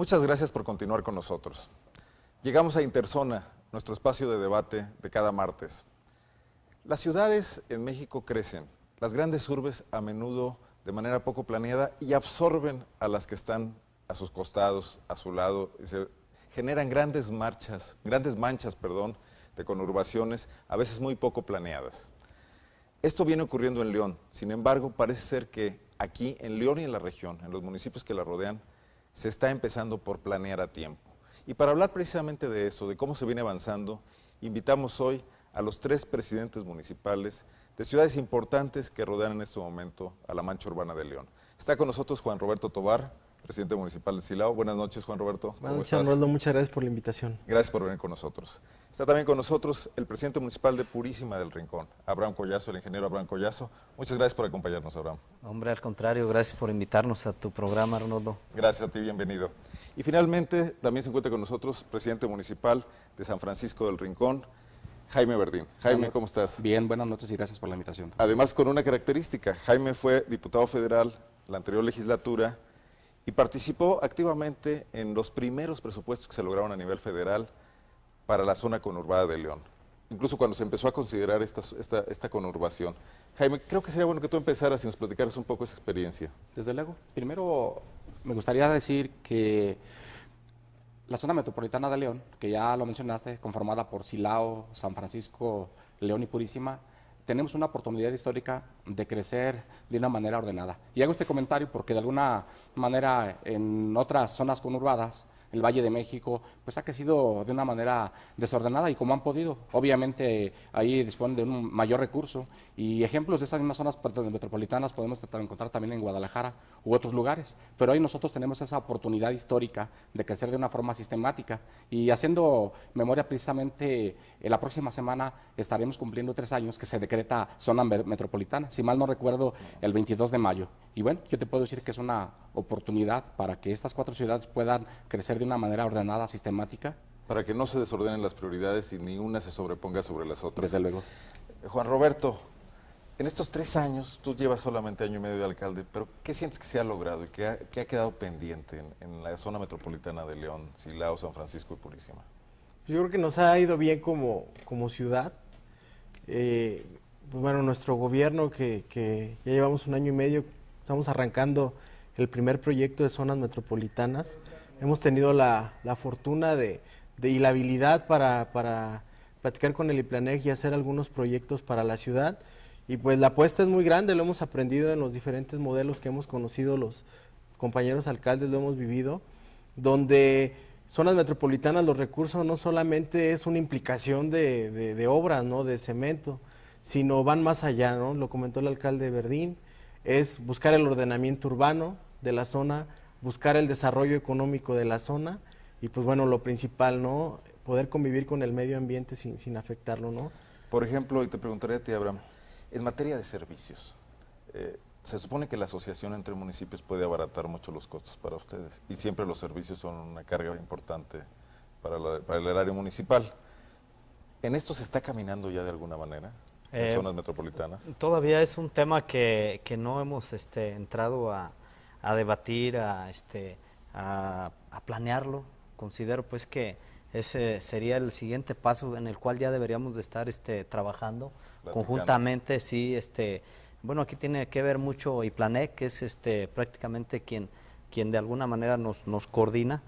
Muchas gracias por continuar con nosotros. Llegamos a Interzona, nuestro espacio de debate de cada martes. Las ciudades en México crecen, las grandes urbes a menudo de manera poco planeada y absorben a las que están a sus costados, a su lado, y se generan grandes marchas, grandes manchas, perdón, de conurbaciones, a veces muy poco planeadas. Esto viene ocurriendo en León, sin embargo, parece ser que aquí en León y en la región, en los municipios que la rodean, se está empezando por planear a tiempo. Y para hablar precisamente de eso, de cómo se viene avanzando, invitamos hoy a los tres presidentes municipales de ciudades importantes que rodean en este momento a la mancha urbana de León. Está con nosotros Juan Roberto Tobar, presidente municipal de Silao. Buenas noches, Juan Roberto. Buenas noches, Arnoldo. Muchas gracias por la invitación. Gracias por venir con nosotros. Está también con nosotros el presidente municipal de Purísima del Rincón, Abraham Collazo, el ingeniero Abraham Collazo. Muchas gracias por acompañarnos, Abraham. Hombre, al contrario, gracias por invitarnos a tu programa, Arnoldo. Gracias a ti, bienvenido. Y finalmente, también se encuentra con nosotros presidente municipal de San Francisco del Rincón, Jaime Verdín. Jaime, ¿cómo estás? Bien, buenas noches y gracias por la invitación. Además, con una característica, Jaime fue diputado federal la anterior legislatura, y participó activamente en los primeros presupuestos que se lograron a nivel federal para la zona conurbada de León, incluso cuando se empezó a considerar esta, esta conurbación. Jaime, creo que sería bueno que tú empezaras y nos platicaras un poco esa experiencia. Desde luego. Primero, me gustaría decir que la zona metropolitana de León, que ya lo mencionaste, conformada por Silao, San Francisco, León y Purísima, tenemos una oportunidad histórica de crecer de una manera ordenada. Y hago este comentario porque de alguna manera en otras zonas conurbadas el Valle de México, pues ha crecido de una manera desordenada y como han podido. Obviamente ahí disponen de un mayor recurso y ejemplos de esas mismas zonas pues, metropolitanas podemos tratar encontrar también en Guadalajara u otros lugares, pero hoy nosotros tenemos esa oportunidad histórica de crecer de una forma sistemática y haciendo memoria precisamente en eh, la próxima semana estaremos cumpliendo tres años que se decreta zona metropolitana, si mal no recuerdo, el 22 de mayo. Y bueno, yo te puedo decir que es una oportunidad para que estas cuatro ciudades puedan crecer de una manera ordenada, sistemática. Para que no se desordenen las prioridades y ni una se sobreponga sobre las otras. Desde luego. Eh, Juan Roberto, en estos tres años, tú llevas solamente año y medio de alcalde, pero ¿qué sientes que se ha logrado y qué ha, quedado pendiente en, la zona metropolitana de León, Silao, San Francisco y Purísima? Yo creo que nos ha ido bien como, como ciudad. Eh, pues bueno, nuestro gobierno, que, ya llevamos un año y medio, estamos arrancando el primer proyecto de zonas metropolitanas hemos tenido la, fortuna de, y la habilidad para, para platicar con el IPLANEG y hacer algunos proyectos para la ciudad. Y pues la apuesta es muy grande, lo hemos aprendido en los diferentes modelos que hemos conocido los compañeros alcaldes, lo hemos vivido, donde zonas metropolitanas los recursos no solamente es una implicación de, obras, ¿no? de cemento, sino van más allá, ¿no? lo comentó el alcalde Verdín, es buscar el ordenamiento urbano de la zona, buscar el desarrollo económico de la zona y pues bueno, lo principal, ¿no? Poder convivir con el medio ambiente sin, sin afectarlo, ¿no? Por ejemplo, y te preguntaré a ti, Abraham, en materia de servicios, eh, se supone que la asociación entre municipios puede abaratar mucho los costos para ustedes y siempre los servicios son una carga importante para, para el erario municipal. ¿En esto se está caminando ya de alguna manera? en eh, zonas metropolitanas. Todavía es un tema que, no hemos este, entrado a, a debatir, a, este, a, planearlo. Considero pues que ese sería el siguiente paso en el cual ya deberíamos de estar este, trabajando conjuntamente, sí, este, bueno, aquí tiene que ver mucho IPLANEC, que es este, prácticamente quien, quien de alguna manera nos, nos coordina.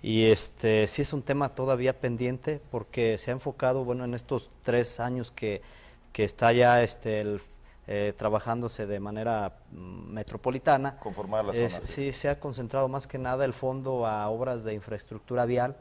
Y este, sí es un tema todavía pendiente porque se ha enfocado, bueno, en estos tres años que, está ya este, el eh, trabajándose de manera mm, metropolitana. Conformar las Sí, se ha concentrado más que nada el fondo a obras de infraestructura vial.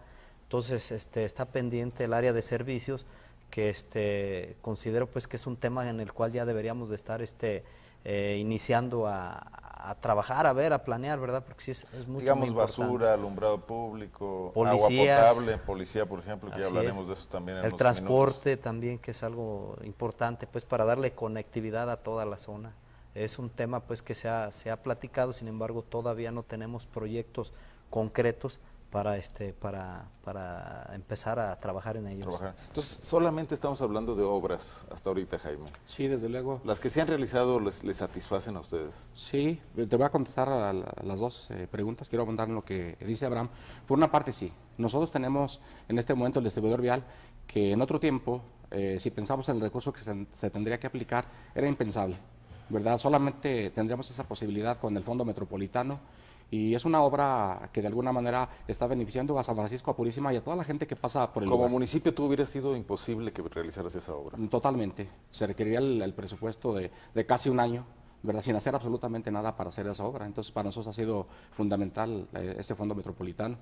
Entonces, este, está pendiente el área de servicios, que este, considero pues que es un tema en el cual ya deberíamos de estar este, eh, iniciando a, trabajar, a ver, a planear, ¿verdad? Porque sí es, es mucho Digamos basura, alumbrado público, agua potable, policía, por ejemplo, que ya hablaremos de eso también en El el transporte también, que es algo importante, pues para darle conectividad a toda la zona. Es un tema pues que se se ha platicado, sin embargo todavía no tenemos proyectos concretos para, este, para, para empezar a trabajar en ellos. Entonces, solamente estamos hablando de obras hasta ahorita, Jaime. Sí, desde luego. ¿Las que se han realizado les, satisfacen a ustedes? Sí, te voy a contestar a, las dos eh, preguntas. Quiero abundar en lo que dice Abraham. Por una parte, sí. Nosotros tenemos en este momento el distribuidor vial que en otro tiempo, eh, si pensamos en el recurso que se, se tendría que aplicar, era impensable. ¿verdad? Solamente tendríamos esa posibilidad con el Fondo Metropolitano y es una obra que de alguna manera está beneficiando a San Francisco, a Purísima y a toda la gente que pasa por el Como municipio tú hubiera sido imposible que realizaras esa obra. Totalmente, se requeriría el, presupuesto de, casi un año. ¿verdad? sin hacer absolutamente nada para hacer esa obra. Entonces, para nosotros ha sido fundamental eh, ese fondo metropolitano.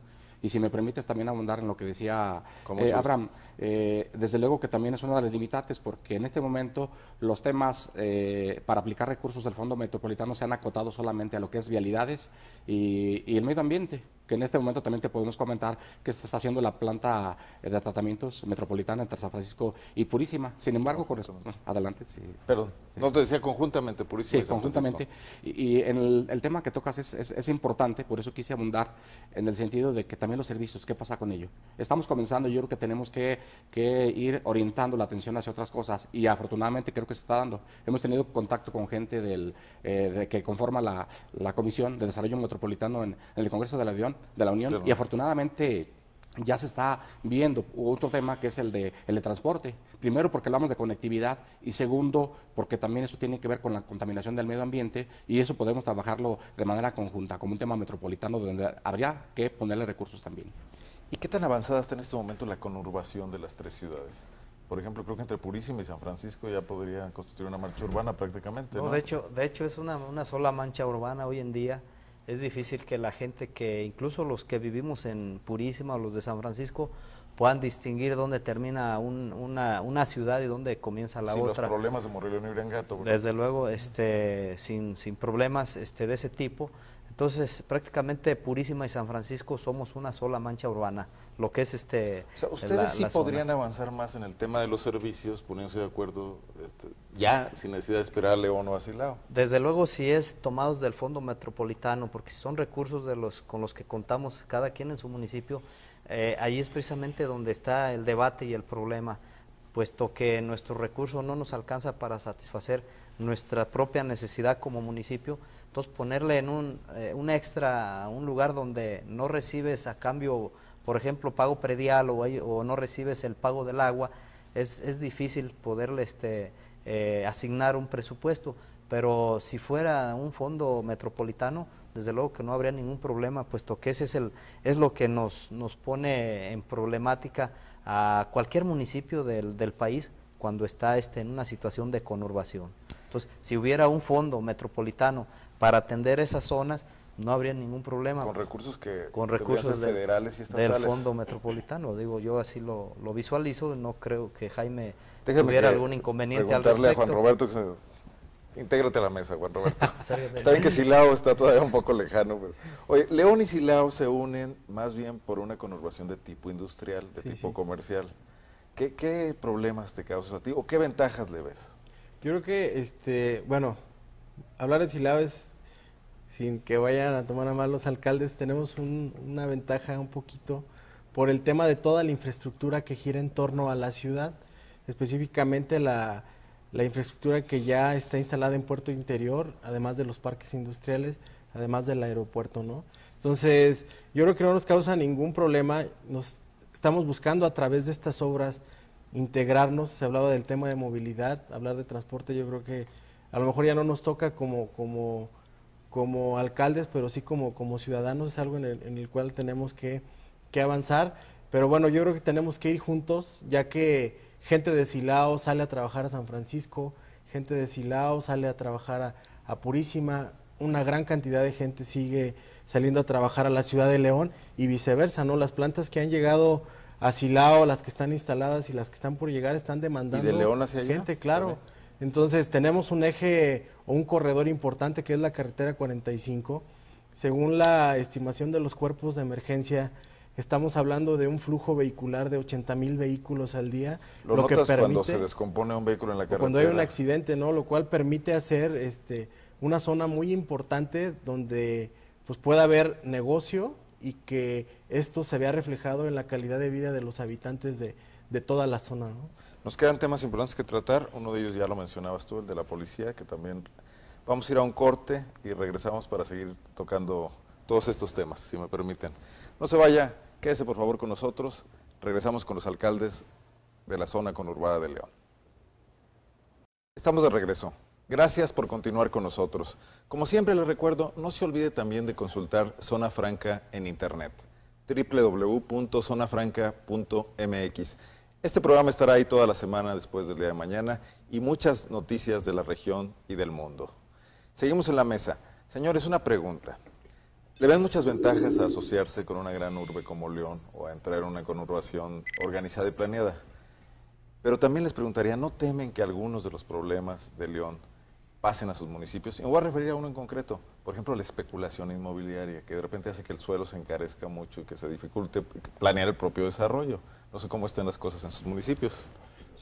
Y si me permites también abundar en lo que decía eh, Abraham, eh, desde luego que también es una de las limitantes porque en este momento los temas eh, para aplicar recursos del Fondo Metropolitano se han acotado solamente a lo que es vialidades y, el medio ambiente que en este momento también te podemos comentar que se está haciendo la planta de tratamientos metropolitana entre San Francisco y Purísima. Sin embargo, con eso, adelante. Sí. Perdón, no te decía conjuntamente Purísima. conjuntamente. Y, en el, tema que tocas es importante, por eso quise abundar en el sentido de que también los servicios, ¿qué pasa con ello? Estamos comenzando, yo creo que tenemos que, ir orientando la atención hacia otras cosas y afortunadamente creo que se está dando. Hemos tenido contacto con gente del, eh, que conforma la, Comisión de Desarrollo Metropolitano en, el Congreso de la Unión, de la Unión y afortunadamente ya se está viendo otro tema que es el de, el transporte. Primero porque hablamos de conectividad y segundo porque también eso tiene que ver con la contaminación del medio ambiente y eso podemos trabajarlo de manera conjunta como un tema metropolitano donde habría que ponerle recursos también. ¿Y qué tan avanzada está en este momento la conurbación de las tres ciudades? Por ejemplo, creo que entre Purísima y San Francisco ya podría constituir una mancha urbana prácticamente. No, De, hecho, de hecho es una sola mancha urbana hoy en día es difícil que la gente que, incluso los que vivimos en Purísima o los de San Francisco, puedan distinguir dónde termina una, ciudad y dónde comienza la otra. Sin los problemas de Morelón y Gato. Desde luego, este, sin, sin problemas este, de ese tipo, entonces, prácticamente Purísima y San Francisco somos una sola mancha urbana, lo que es este... ustedes sí podrían avanzar más en el tema de los servicios, poniéndose de acuerdo, este, ya sin necesidad de esperar a León o a Silao. Desde luego, si es tomados del Fondo Metropolitano, porque son recursos de los, con los que contamos cada quien en su municipio, eh, ahí es precisamente donde está el debate y el problema puesto que nuestro recurso no nos alcanza para satisfacer nuestra propia necesidad como municipio, entonces ponerle en un, eh, un extra, un lugar donde no recibes a cambio, por ejemplo, pago predial o, no recibes el pago del agua, es, difícil poderle este, eh, asignar un presupuesto, pero si fuera un fondo metropolitano, desde luego que no habría ningún problema, puesto que ese es, el, es lo que nos, nos pone en problemática a cualquier municipio del, país cuando está este, en una situación de conurbación. Entonces, si hubiera un fondo metropolitano para atender esas zonas, no habría ningún problema. Con recursos que con recursos federales y estatales. Del fondo metropolitano, digo, yo así lo, visualizo, no creo que Jaime tuviera algún inconveniente al respecto. Roberto Intégrate a la mesa, Juan Roberto. está bien que Silao está todavía un poco lejano. Pero... Oye, León y Silao se unen más bien por una conurbación de tipo industrial, de tipo comercial. ¿Qué, problemas te causas a ti o qué ventajas le ves? Yo creo que, este, bueno, hablar de Silao es, sin que vayan a tomar a mal los alcaldes, tenemos una ventaja un poquito por el tema de toda la infraestructura que gira en torno a la ciudad, específicamente la la infraestructura que ya está instalada en Puerto Interior, además de los parques industriales, además del aeropuerto, ¿no? Entonces, yo creo que no nos causa ningún problema, nos estamos buscando a través de estas obras integrarnos, se hablaba del tema de movilidad, hablar de transporte, yo creo que a lo mejor ya no nos toca como, como, como alcaldes, pero sí como, como ciudadanos, es algo en el, en el cual tenemos que, que avanzar, pero bueno, yo creo que tenemos que ir juntos, ya que gente de Silao sale a trabajar a San Francisco, gente de Silao sale a trabajar a, Purísima, una gran cantidad de gente sigue saliendo a trabajar a la ciudad de León y viceversa, ¿no? Las plantas que han llegado a Silao, las que están instaladas y las que están por llegar están demandando gente, claro. Entonces tenemos un eje o un corredor importante que es la carretera 45. Según la estimación de los cuerpos de emergencia, Estamos hablando de un flujo vehicular de 80 mil vehículos al día. Lo, que permite, cuando se descompone un vehículo en la carretera. Cuando hay un accidente, ¿no? Lo cual permite hacer este, una zona muy importante donde pues, pueda haber negocio y que esto se vea reflejado en la calidad de vida de los habitantes de, de toda la zona. ¿no? Nos quedan temas importantes que tratar. Uno de ellos ya lo mencionabas tú, el de la policía, que también vamos a ir a un corte y regresamos para seguir tocando todos estos temas, si me permiten. No se vaya, Quédese por favor con nosotros. Regresamos con los alcaldes de la zona conurbada de León. Estamos de regreso. Gracias por continuar con nosotros. Como siempre les recuerdo, no se olvide también de consultar Zona Franca en internet www.zonafranca.mx. Este programa estará ahí toda la semana después del día de mañana y muchas noticias de la región y del mundo. Seguimos en la mesa. Señores, una pregunta. Le ven muchas ventajas a asociarse con una gran urbe como León o a entrar en una conurbación organizada y planeada. Pero también les preguntaría, ¿no temen que algunos de los problemas de León pasen a sus municipios? Y me voy a referir a uno en concreto, por ejemplo, la especulación inmobiliaria, que de repente hace que el suelo se encarezca mucho y que se dificulte planear el propio desarrollo. No sé cómo estén las cosas en sus municipios.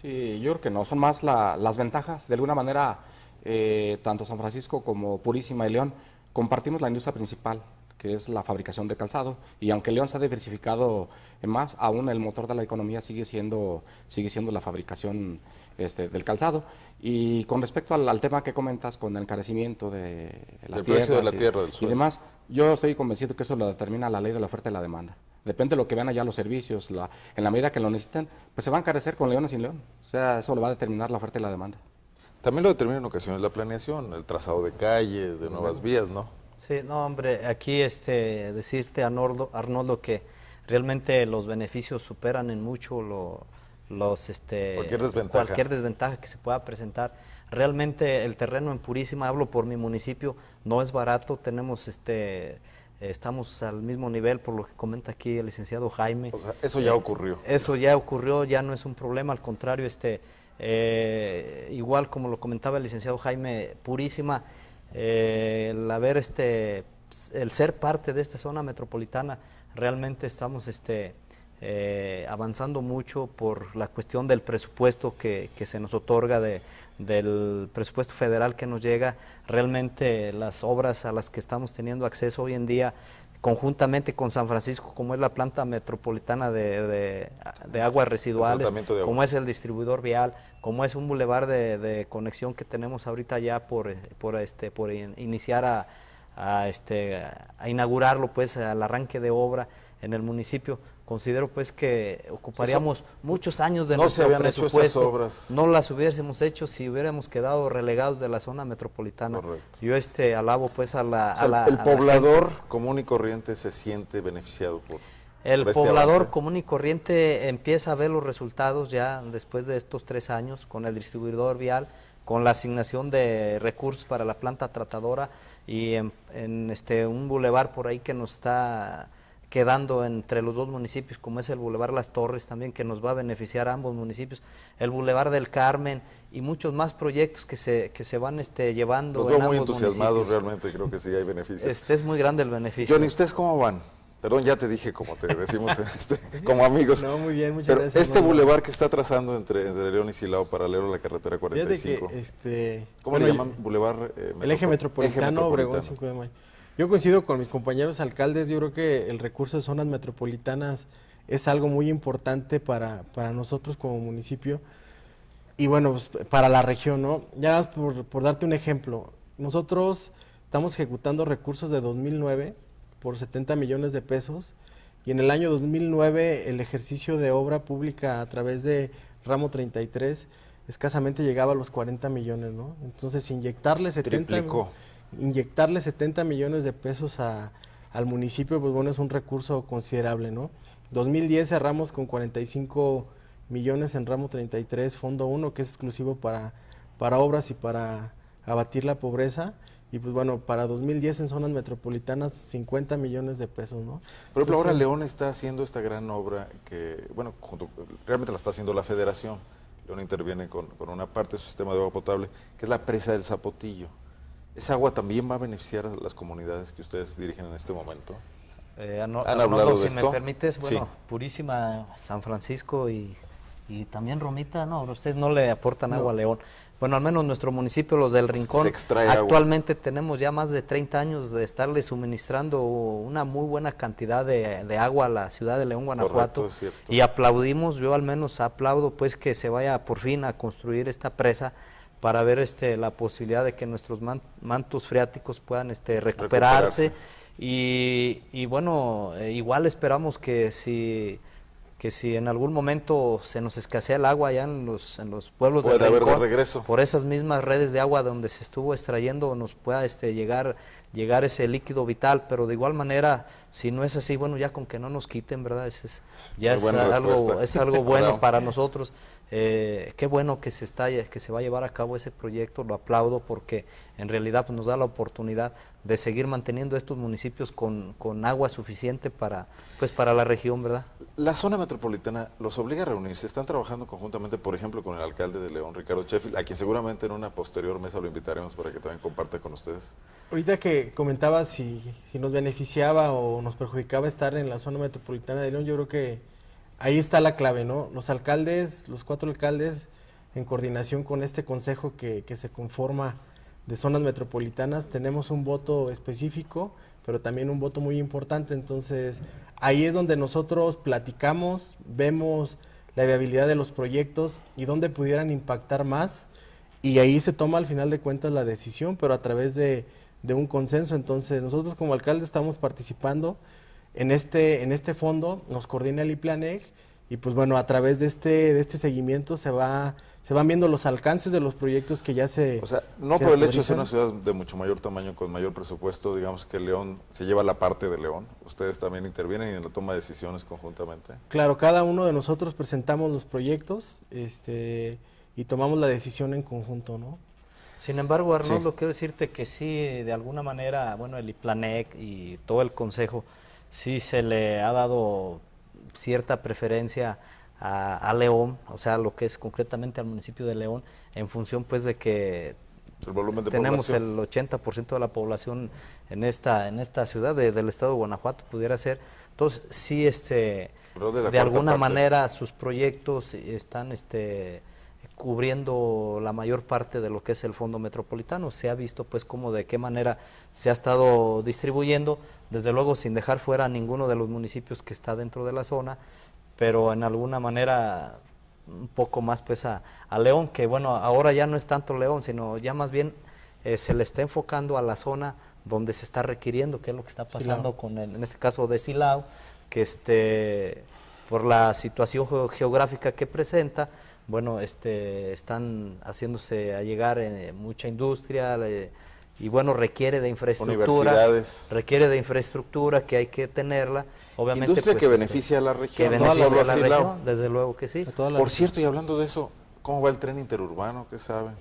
Sí, yo creo que no, son más las ventajas. De alguna manera, eh, tanto San Francisco como Purísima y León compartimos la industria principal que es la fabricación de calzado. Y aunque León se ha diversificado más, aún el motor de la economía sigue siendo, sigue siendo la fabricación este, del calzado. Y con respecto al, tema que comentas con el encarecimiento de las tierras la y, tierra del y demás, yo estoy convencido que eso lo determina la ley de la oferta y la demanda. Depende de lo que vean allá los servicios, en la medida que lo necesiten, pues se va a encarecer con león o sin león. O sea, eso lo va a determinar la oferta y la demanda. También lo determina en ocasiones la planeación, el trazado de calles, de nuevas vías, ¿no? Sí, no, hombre, aquí este, decirte, Arnoldo, Arnoldo, que realmente los beneficios superan en mucho los, este, cualquier, desventaja. cualquier desventaja que se pueda presentar. Realmente el terreno en Purísima, hablo por mi municipio, no es barato, tenemos este estamos al mismo nivel por lo que comenta aquí el licenciado Jaime. eso ya eh, ocurrió. Eso ya ocurrió, ya no es un problema, al contrario, este eh, igual como lo comentaba el licenciado Jaime, Purísima el haber este, el ser parte de esta zona metropolitana, realmente estamos este, eh, avanzando mucho por la cuestión del presupuesto que, se nos otorga, de, del presupuesto federal que nos llega. Realmente las obras a las que estamos teniendo acceso hoy en día conjuntamente con San Francisco, como es la planta metropolitana de, de, aguas residuales, como es el distribuidor vial, como es un bulevar de, conexión que tenemos ahorita ya por, por, este, por iniciar a a, este, a inaugurarlo pues al arranque de obra en el municipio. Considero pues que ocuparíamos muchos años de no nuestro presupuesto. Hecho obras. No las hubiésemos hecho si hubiéramos quedado relegados de la zona metropolitana. Yo este alabo pues a la, el poblador común y corriente se siente beneficiado por el este poblador común y corriente empieza a ver los resultados ya después de estos tres años con el distribuidor vial, con la asignación de recursos para la planta tratadora y en, este un bulevar por ahí que nos está quedando entre los dos municipios, como es el bulevar Las Torres también, que nos va a beneficiar a ambos municipios, el bulevar del Carmen y muchos más proyectos que se, que se van este, llevando. Los veo muy entusiasmados realmente, creo que sí hay beneficios. Este es muy grande el beneficio. ¿y ¿ustedes cómo van? Perdón, ya te dije como te decimos este, como amigos. No, muy bien, muchas gracias. Este bulevar que está trazando entre, León y Silao, paralelo a la carretera 45. Que, este, ¿Cómo le llaman? Bulevar. Eh, el eje metropolitano, 5 de mayo. Yo coincido con mis compañeros alcaldes, yo creo que el recurso de zonas metropolitanas es algo muy importante para, para nosotros como municipio y bueno, pues, para la región, ¿no? Ya por, por darte un ejemplo, nosotros estamos ejecutando recursos de 2009 por 70 millones de pesos y en el año 2009 el ejercicio de obra pública a través de ramo 33 escasamente llegaba a los 40 millones, ¿no? Entonces inyectarle 70 inyectarle 70 millones de pesos a, al municipio, pues bueno, es un recurso considerable, ¿no? 2010 cerramos con 45 millones en ramo 33, fondo 1, que es exclusivo para, para obras y para abatir la pobreza. Y pues bueno, para 2010 en zonas metropolitanas 50 millones de pesos, ¿no? Por ejemplo, ahora León está haciendo esta gran obra que, bueno, realmente la está haciendo la federación. León interviene con, con, una parte de su sistema de agua potable, que es la presa del Zapotillo. ¿Esa agua también va a beneficiar a las comunidades que ustedes dirigen en este momento? Eh, ¿Han hablado si me permites, bueno, Purísima, San Francisco y, y, también Romita, no, ustedes no le aportan agua a León bueno, al menos nuestro municipio, los del Rincón, actualmente tenemos ya más de 30 años de estarle suministrando una muy buena cantidad de, agua a la ciudad de León, Guanajuato. y aplaudimos, yo al menos aplaudo pues que se vaya por fin a construir esta presa para ver este, la posibilidad de que nuestros mantos freáticos puedan este, recuperarse. Y, bueno, eh, igual esperamos que si que si en algún momento se nos escasea el agua ya en los, en los pueblos de, por esas mismas redes de agua donde se estuvo extrayendo nos pueda este, llegar, llegar ese líquido vital, pero de igual manera, si no es así, bueno, ya con que no nos quiten, ¿verdad? Es, es ya es algo bueno para nosotros. Eh, qué bueno que se, está, que se va a llevar a cabo ese proyecto, lo aplaudo porque en realidad pues, nos da la oportunidad de seguir manteniendo estos municipios con, agua suficiente para, pues, para la región, ¿verdad? La zona metropolitana los obliga a reunirse, están trabajando conjuntamente, por ejemplo, con el alcalde de León, Ricardo Sheffield, a quien seguramente en una posterior mesa lo invitaremos para que también comparta con ustedes. Ahorita que comentaba si nos beneficiaba o nos perjudicaba estar en la zona metropolitana de León, yo creo que ahí está la clave, ¿no? Los alcaldes, los cuatro alcaldes, en coordinación con este consejo que, se conforma de zonas metropolitanas, tenemos un voto específico, pero también un voto muy importante. Entonces, ahí es donde nosotros platicamos, vemos la viabilidad de los proyectos y dónde pudieran impactar más. Y ahí se toma al final de cuentas la decisión, pero a través de, un consenso. Entonces, nosotros como alcaldes estamos participando en este, en este fondo nos coordina el IPLANEG y pues bueno, a través de este, de este seguimiento se va se van viendo los alcances de los proyectos que ya se... O sea, no por el hecho de ser una ciudad de mucho mayor tamaño, con mayor presupuesto, digamos que León se lleva la parte de León. Ustedes también intervienen en la toma de decisiones conjuntamente. Claro, cada uno de nosotros presentamos los proyectos este, y tomamos la decisión en conjunto, ¿no? Sin embargo, Arnoldo, quiero decirte que sí, de alguna manera, bueno, el IPLANEC y todo el Consejo sí se le ha dado cierta preferencia a, León, o sea, lo que es concretamente al municipio de León, en función pues de que tenemos el 80% de la población en esta en esta ciudad del estado de Guanajuato pudiera ser. Entonces, sí este de, alguna manera sus proyectos están este cubriendo la mayor parte de lo que es el fondo metropolitano. Se ha visto pues cómo de qué manera se ha estado distribuyendo, desde luego sin dejar fuera a ninguno de los municipios que está dentro de la zona, pero en alguna manera un poco más pues a, León, que bueno, ahora ya no es tanto León, sino ya más bien eh, se le está enfocando a la zona donde se está requiriendo, que es lo que está pasando con en este caso de Silao, que este por la situación geográfica que presenta, bueno, este, están haciéndose a llegar en eh, mucha industria eh, y bueno, requiere de infraestructura, requiere de infraestructura que hay que tenerla. Obviamente, industria pues, que este, beneficia a la región, a la región, desde luego que sí. Por cierto, y hablando de eso, ¿cómo va el tren interurbano? ¿Qué saben?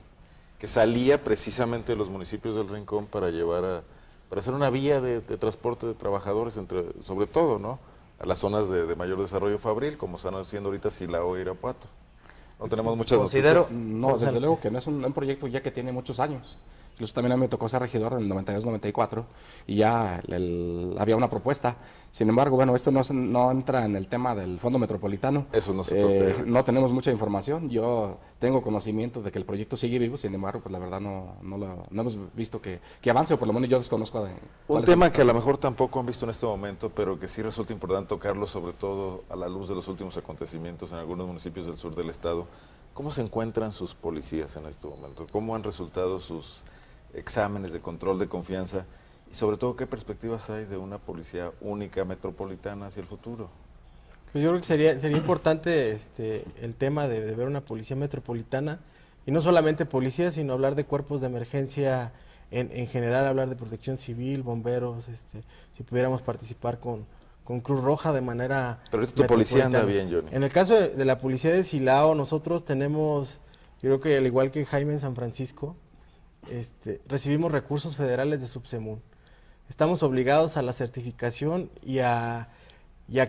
Que salía precisamente de los municipios del Rincón para llevar a, para hacer una vía de, transporte de trabajadores, entre, sobre todo, ¿no? A las zonas de, mayor desarrollo fabril, como están haciendo ahorita Silao y Irapuato. No tenemos muchas Considero, No, desde luego que no es un, un proyecto ya que tiene muchos años. Incluso también a mí me tocó ser regidor en el 92-94 y ya había una propuesta. Sin embargo, bueno, esto no, entra en el tema del Fondo Metropolitano. Eso no se eh, No tenemos mucha información. Yo tengo conocimiento de que el proyecto sigue vivo, sin embargo, pues la verdad no, no, no hemos visto que, que, avance, o por lo menos yo desconozco. De, Un tema que a lo mejor tampoco han visto en este momento, pero que sí resulta importante tocarlo, sobre todo a la luz de los últimos acontecimientos en algunos municipios del sur del estado. ¿Cómo se encuentran sus policías en este momento? ¿Cómo han resultado sus exámenes de control de confianza y sobre todo qué perspectivas hay de una policía única metropolitana hacia el futuro. Pues yo creo que sería, sería importante este, el tema de, ver una policía metropolitana y no solamente policía, sino hablar de cuerpos de emergencia en, general, hablar de protección civil, bomberos, este, si pudiéramos participar con, con Cruz Roja de manera... Pero esto tu policía anda bien, Johnny. En el caso de, de la policía de Silao, nosotros tenemos, yo creo que al igual que Jaime en San Francisco, este, recibimos recursos federales de Subsemun. Estamos obligados a la certificación y a,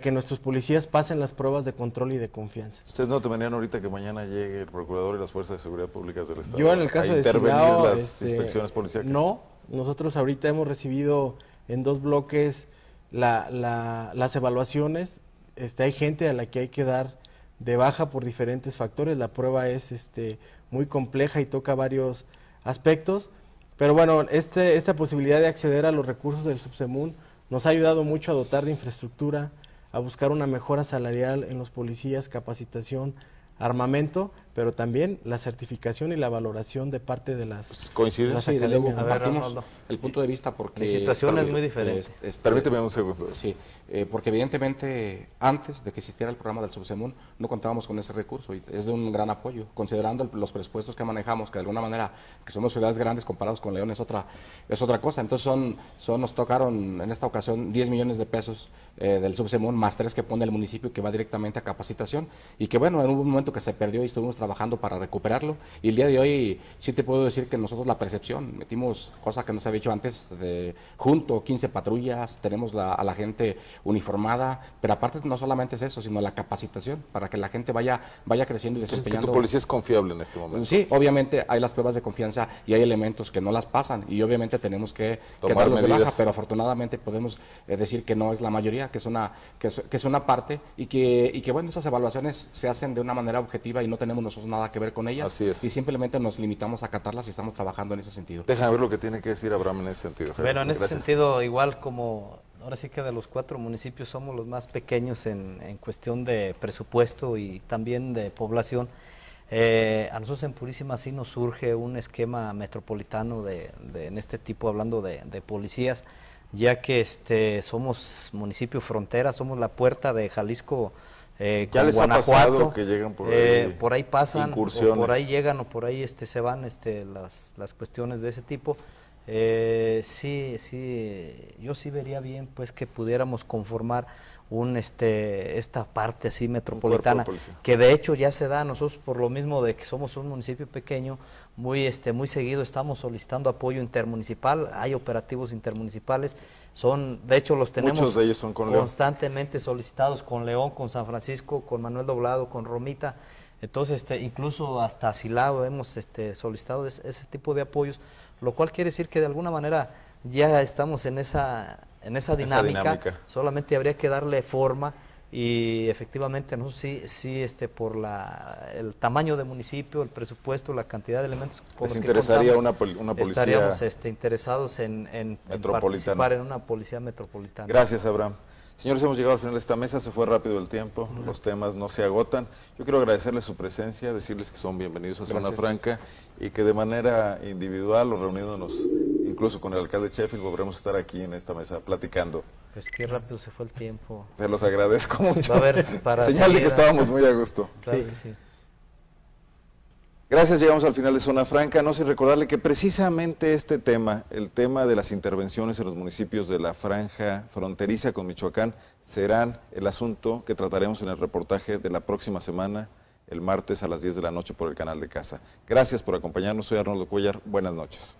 que nuestros policías pasen las pruebas de control y de confianza. ¿Ustedes no temerían ahorita que mañana llegue el procurador y las fuerzas de seguridad públicas del Estado? Yo en el caso a intervenir las este, inspecciones policiales. No, nosotros ahorita hemos recibido en dos bloques las evaluaciones. Este, hay gente a la que hay que dar de baja por diferentes factores. La prueba es este, muy compleja y toca varios aspectos. Pero bueno, este, esta posibilidad de acceder a los recursos del Subsemun nos ha ayudado mucho a dotar de infraestructura, a buscar una mejora salarial en los policías, capacitación, armamento pero también la certificación y la valoración de parte de las pues coinciden sí, luego compartimos el punto de vista porque La situación es muy diferente eh, este, permíteme un segundo sí eh, porque evidentemente antes de que existiera el programa del subsemun no contábamos con ese recurso y es de un gran apoyo considerando los presupuestos que manejamos que de alguna manera que somos ciudades grandes comparados con León es otra es otra cosa entonces son son nos tocaron en esta ocasión 10 millones de pesos eh, del subsemun más tres que pone el municipio que va directamente a capacitación y que bueno en un momento que se perdió y estuvimos trabajando para recuperarlo. Y el día de hoy sí te puedo decir que nosotros la percepción, metimos cosas que no se había hecho antes, de junto 15 patrullas, tenemos la, a la gente uniformada, pero aparte no solamente es eso, sino la capacitación para que la gente vaya, vaya creciendo y desempeñando. tu policía es confiable en este momento. Sí, obviamente hay las pruebas de confianza y hay elementos que no las pasan y obviamente tenemos que, Tomar pero afortunadamente podemos eh, decir que no es la mayoría, que es una, que es, una parte y que, y que bueno, esas evaluaciones se hacen de una manera objetiva y no tenemos nosotros nosotros nada que ver con ellas. Y simplemente nos limitamos a catarlas y estamos trabajando en ese sentido. Déjame ver lo que tiene que decir Abraham en ese sentido. Bueno, en ese sentido, igual como ahora sí que de los cuatro municipios somos los más pequeños en, en cuestión de presupuesto y también de población. Eh, a nosotros en Purísima sí nos surge un esquema metropolitano de, de en este tipo, hablando de, de, policías, ya que este, somos municipio frontera, somos la puerta de Jalisco eh, ya con Guanajuato, que llegan por eh, ahí, por ahí pasan, por ahí llegan o por ahí este, se van este, las, las cuestiones de ese tipo. Eh, sí, sí, yo sí vería bien pues que pudiéramos conformar un este esta parte así metropolitana que de hecho ya se da nosotros por lo mismo de que somos un municipio pequeño muy este muy seguido estamos solicitando apoyo intermunicipal hay operativos intermunicipales son, de hecho, los tenemos constantemente solicitados con León, con San Francisco, con Manuel Doblado, con Romita. Entonces, este, incluso hasta asilado hemos este, solicitado ese tipo de apoyos, lo cual quiere decir que de alguna manera ya estamos en esa, en Esa dinámica. Solamente habría que darle forma y efectivamente no sí sí este por la el tamaño de municipio el presupuesto la cantidad de elementos con interesaría una, una, policía estaríamos este, interesados en, en, participar en una policía metropolitana gracias Abraham señores hemos llegado al final de esta mesa se fue rápido el tiempo los temas no se agotan yo quiero agradecerles su presencia decirles que son bienvenidos a Zona Franca y que de manera individual o reuniéndonos incluso con el alcalde Sheffield volveremos a estar aquí en esta mesa platicando pues qué rápido se fue el tiempo. Se los agradezco mucho. Señal de que estábamos muy a gusto. Gracias, llegamos al final de Zona Franca. No sin recordarle que precisamente este tema, el tema de las intervenciones en los municipios de la franja fronteriza con Michoacán, serán el asunto que trataremos en el reportaje de la próxima semana, el martes a las 10 de la noche por el canal de casa. Gracias por acompañarnos. Soy Arnoldo Cuellar. Buenas noches.